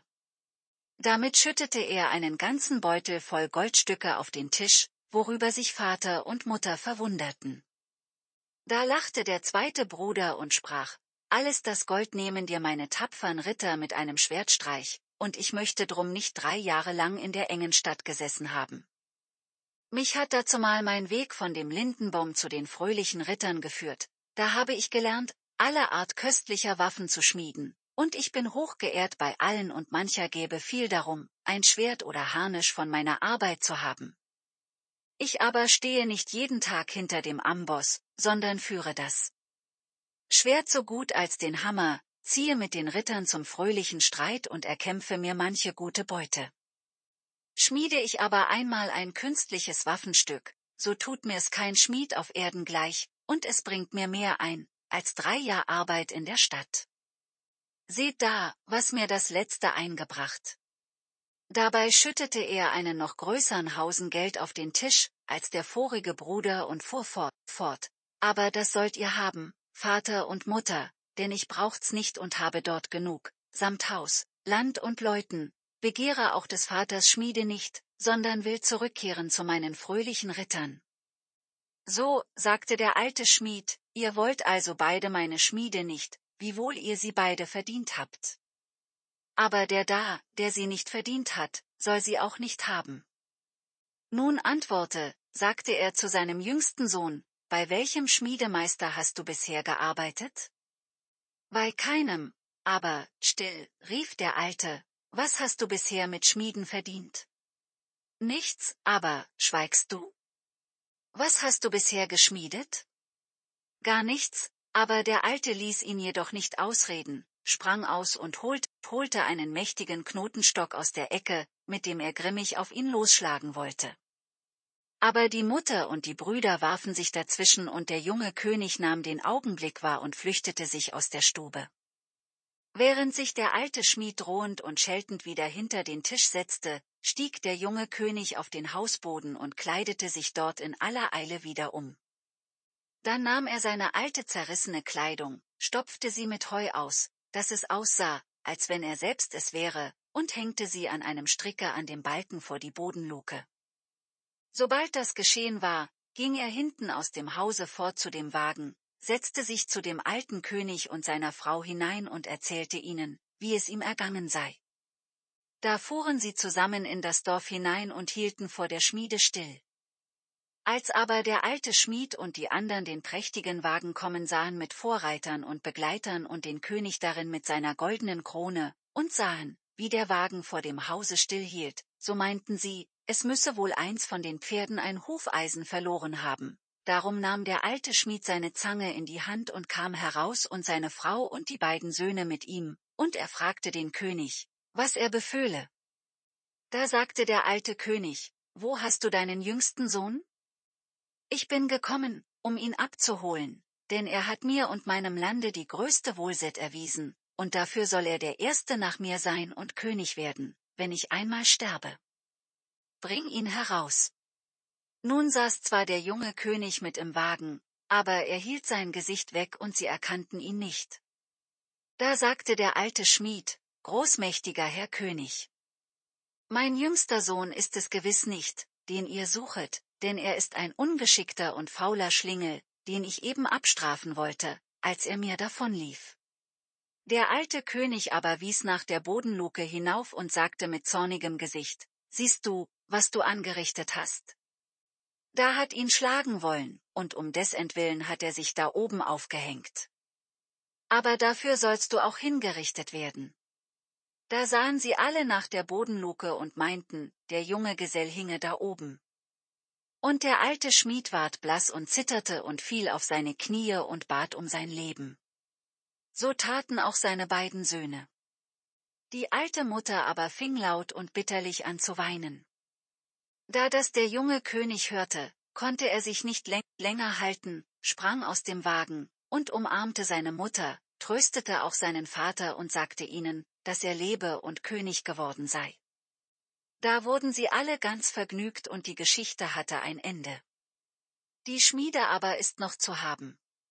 Speaker 1: Damit schüttete er einen ganzen Beutel voll Goldstücke auf den Tisch, worüber sich Vater und Mutter verwunderten. Da lachte der zweite Bruder und sprach, Alles das Gold nehmen dir meine tapfern Ritter mit einem Schwertstreich, und ich möchte drum nicht drei Jahre lang in der engen Stadt gesessen haben. Mich hat dazumal mein Weg von dem Lindenbaum zu den fröhlichen Rittern geführt, da habe ich gelernt, alle Art köstlicher Waffen zu schmieden, und ich bin hochgeehrt bei allen und mancher gäbe viel darum, ein Schwert oder Harnisch von meiner Arbeit zu haben. Ich aber stehe nicht jeden Tag hinter dem Amboss, sondern führe das Schwert so gut als den Hammer, ziehe mit den Rittern zum fröhlichen Streit und erkämpfe mir manche gute Beute. Schmiede ich aber einmal ein künstliches Waffenstück, so tut mir's kein Schmied auf Erden gleich, und es bringt mir mehr ein, als drei Jahre Arbeit in der Stadt. Seht da, was mir das letzte eingebracht. Dabei schüttete er einen noch größeren Hausen Geld auf den Tisch, als der vorige Bruder und fuhr fort, fort. Aber das sollt ihr haben, Vater und Mutter, denn ich braucht's nicht und habe dort genug, samt Haus, Land und Leuten, begehre auch des Vaters Schmiede nicht, sondern will zurückkehren zu meinen fröhlichen Rittern. So, sagte der alte Schmied, ihr wollt also beide meine Schmiede nicht, wiewohl ihr sie beide verdient habt. Aber der da, der sie nicht verdient hat, soll sie auch nicht haben. Nun antworte, sagte er zu seinem jüngsten Sohn, bei welchem Schmiedemeister hast du bisher gearbeitet? Bei keinem, aber, still, rief der Alte, was hast du bisher mit Schmieden verdient? Nichts, aber, schweigst du? Was hast du bisher geschmiedet? Gar nichts, aber der Alte ließ ihn jedoch nicht ausreden, sprang aus und holt, holte einen mächtigen Knotenstock aus der Ecke, mit dem er grimmig auf ihn losschlagen wollte. Aber die Mutter und die Brüder warfen sich dazwischen und der junge König nahm den Augenblick wahr und flüchtete sich aus der Stube. Während sich der alte Schmied drohend und scheltend wieder hinter den Tisch setzte, stieg der junge König auf den Hausboden und kleidete sich dort in aller Eile wieder um. Dann nahm er seine alte zerrissene Kleidung, stopfte sie mit Heu aus, dass es aussah, als wenn er selbst es wäre, und hängte sie an einem Stricke an dem Balken vor die Bodenluke. Sobald das geschehen war, ging er hinten aus dem Hause fort zu dem Wagen, setzte sich zu dem alten König und seiner Frau hinein und erzählte ihnen, wie es ihm ergangen sei. Da fuhren sie zusammen in das Dorf hinein und hielten vor der Schmiede still. Als aber der alte Schmied und die anderen den prächtigen Wagen kommen sahen mit Vorreitern und Begleitern und den König darin mit seiner goldenen Krone, und sahen, wie der Wagen vor dem Hause stillhielt, so meinten sie, es müsse wohl eins von den Pferden ein Hufeisen verloren haben. Darum nahm der alte Schmied seine Zange in die Hand und kam heraus und seine Frau und die beiden Söhne mit ihm, und er fragte den König, was er beföhle. Da sagte der alte König, wo hast du deinen jüngsten Sohn? Ich bin gekommen, um ihn abzuholen, denn er hat mir und meinem Lande die größte Wohlset erwiesen, und dafür soll er der Erste nach mir sein und König werden, wenn ich einmal sterbe. Bring ihn heraus. Nun saß zwar der junge König mit im Wagen, aber er hielt sein Gesicht weg und sie erkannten ihn nicht. Da sagte der alte Schmied, großmächtiger Herr König. Mein jüngster Sohn ist es gewiss nicht, den ihr suchet, denn er ist ein ungeschickter und fauler Schlingel, den ich eben abstrafen wollte, als er mir davonlief. Der alte König aber wies nach der Bodenluke hinauf und sagte mit zornigem Gesicht, siehst du, was du angerichtet hast. Da hat ihn schlagen wollen, und um desentwillen hat er sich da oben aufgehängt. Aber dafür sollst du auch hingerichtet werden. Da sahen sie alle nach der Bodenluke und meinten, der junge Gesell hinge da oben. Und der alte Schmied ward blass und zitterte und fiel auf seine Knie und bat um sein Leben. So taten auch seine beiden Söhne. Die alte Mutter aber fing laut und bitterlich an zu weinen. Da das der junge König hörte, konnte er sich nicht länger halten, sprang aus dem Wagen, und umarmte seine Mutter, tröstete auch seinen Vater und sagte ihnen, dass er lebe und König geworden sei. Da wurden sie alle ganz vergnügt und die Geschichte hatte ein Ende. Die Schmiede aber ist noch zu haben.